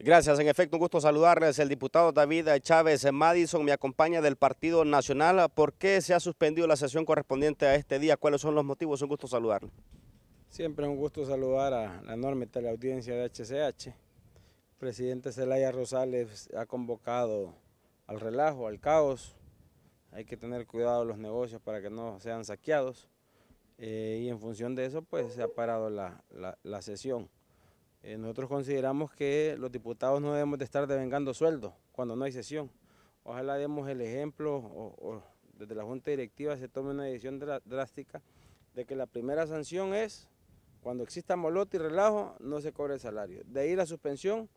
Gracias, en efecto, un gusto saludarles. El diputado David Chávez Madison me acompaña del Partido Nacional. ¿Por qué se ha suspendido la sesión correspondiente a este día? ¿Cuáles son los motivos? Un gusto saludarle. Siempre un gusto saludar a la enorme teleaudiencia de HCH. El presidente Zelaya Rosales ha convocado al relajo, al caos. Hay que tener cuidado los negocios para que no sean saqueados. Eh, y en función de eso, pues se ha parado la, la sesión. Eh, nosotros consideramos que los diputados no debemos de estar devengando sueldos cuando no hay sesión. Ojalá demos el ejemplo o, desde la Junta Directiva se tome una decisión drástica de que la primera sanción es cuando exista moloto y relajo no se cobre el salario. De ahí la suspensión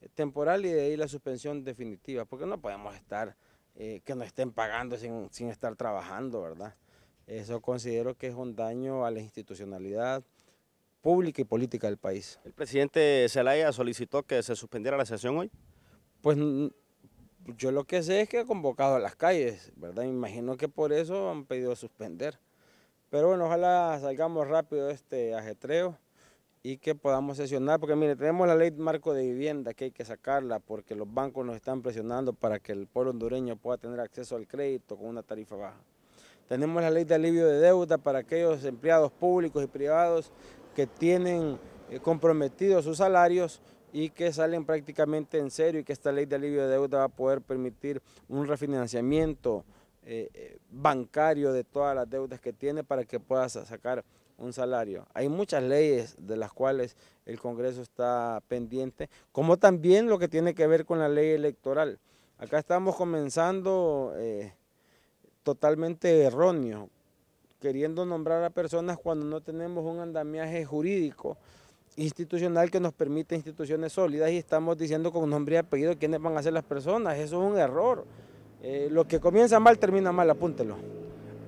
eh, temporal y de ahí la suspensión definitiva, porque no podemos estar eh, que nos estén pagando sin, sin estar trabajando, ¿verdad? Eso considero que es un daño a la institucionalidad, pública y política del país. ¿El presidente Zelaya solicitó que se suspendiera la sesión hoy? Pues mm, yo lo que sé es que ha convocado a las calles, ¿verdad? Me imagino que por eso han pedido suspender. Pero bueno, ojalá salgamos rápido de este ajetreo y que podamos sesionar, porque mire, tenemos la ley marco de vivienda que hay que sacarla porque los bancos nos están presionando para que el pueblo hondureño pueda tener acceso al crédito con una tarifa baja. Tenemos la ley de alivio de deuda para aquellos empleados públicos y privados que tienen eh, comprometidos sus salarios y que salen prácticamente en serio y que esta ley de alivio de deuda va a poder permitir un refinanciamiento eh, eh, bancario de todas las deudas que tiene para que puedas sacar un salario. Hay muchas leyes de las cuales el Congreso está pendiente, como también lo que tiene que ver con la ley electoral. Acá estamos comenzando totalmente erróneo queriendo nombrar a personas cuando no tenemos un andamiaje jurídico institucional que nos permite instituciones sólidas y estamos diciendo con nombre y apellido quiénes van a ser las personas. Eso es un error. Eh, lo que comienza mal termina mal, apúntelo.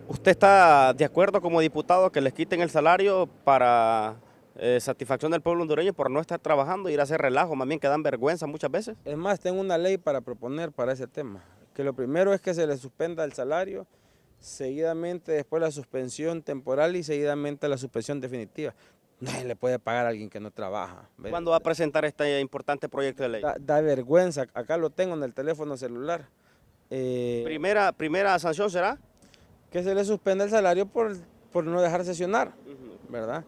¿Usted está de acuerdo como diputado que les quiten el salario para eh, satisfacción del pueblo hondureño por no estar trabajando, ir a hacer relajo, más bien que dan vergüenza muchas veces? Es más, tengo una ley para proponer para ese tema, que lo primero es que se les suspenda el salario seguidamente después la suspensión temporal y seguidamente la suspensión definitiva. Nadie le puede pagar a alguien que no trabaja. ¿Cuándo va a presentar este importante proyecto de ley? Da, vergüenza, acá lo tengo en el teléfono celular. Eh, primera, ¿Primera sanción será? Que se le suspenda el salario por, no dejar sesionar, ¿verdad?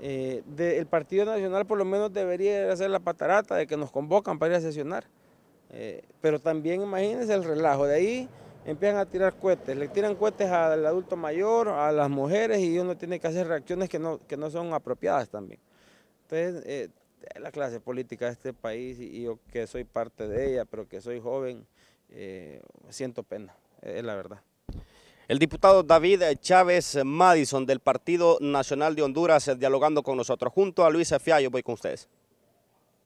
Eh, el Partido Nacional por lo menos debería hacer la patarata de que nos convocan para ir a sesionar. Eh, pero también imagínense el relajo. De ahí empiezan a tirar cohetes. Le tiran cohetes al adulto mayor, a las mujeres y uno tiene que hacer reacciones que no, son apropiadas también. Entonces, eh, la clase política de este país y yo que soy parte de ella, pero que soy joven, eh, siento pena, es la verdad. El diputado David Chávez Madison del Partido Nacional de Honduras dialogando con nosotros. Junto a Luis Fiallo voy con ustedes.